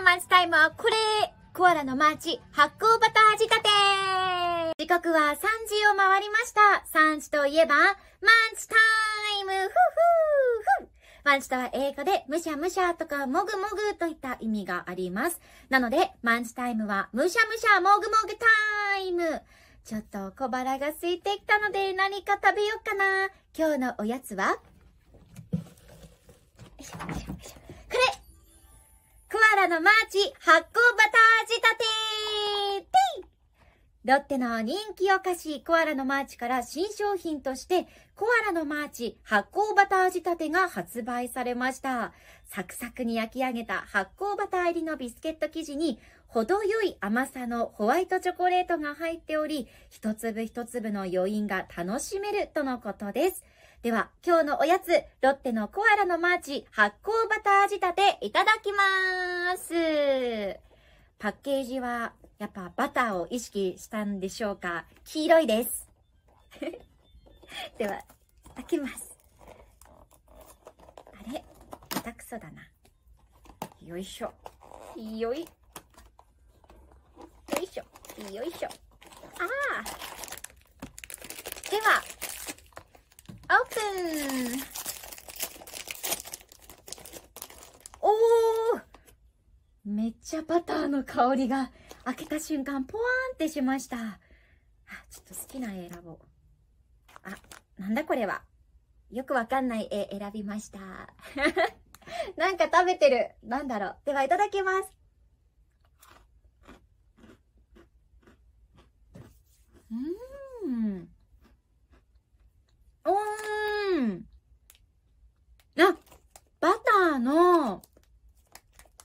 のマンチタイムはこれコアラのマーチ発酵バター仕立て時刻は3時を回りました。3時といえば、マンチタイムふふふマンチとは英語で、むしゃむしゃとか、もぐもぐといった意味があります。なので、マンチタイムは、むしゃむしゃもぐもぐタイム。ちょっと小腹が空いてきたので、何か食べようかな。今日のおやつは、のマーチ発酵バター仕立てロッテの人気お菓子コアラのマーチから新商品としてコアラのマーチ発酵バター仕立てが発売されました。サクサクに焼き上げた発酵バター入りのビスケット生地に程よい甘さのホワイトチョコレートが入っており、一粒一粒の余韻が楽しめるとのことです。では、今日のおやつ、ロッテのコアラのマーチ発酵バター仕立ていただきます。パッケージは、やっぱバターを意識したんでしょうか黄色いです。では、開けます。あれ下手くそだな。よいしょ。よい。よいしょ。よいしょ。ああ。では、分おおめっちゃバターの香りが開けた瞬間ポワーンってしましたあちょっと好きな絵選ぼうあなんだこれはよくわかんない絵選びました なんか食べてるなんだろうではいただきますうん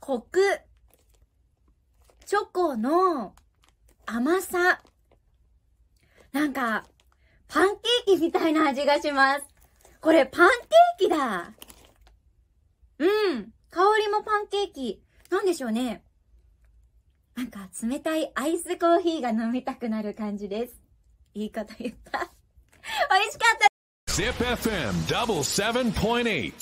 コク。チョコの甘さ。なんか、パンケーキみたいな味がします。これパンケーキだ。うん。香りもパンケーキ。なんでしょうね。なんか冷たいアイスコーヒーが飲みたくなる感じです。いいこと言った。美味しかった !ZIPFM77.8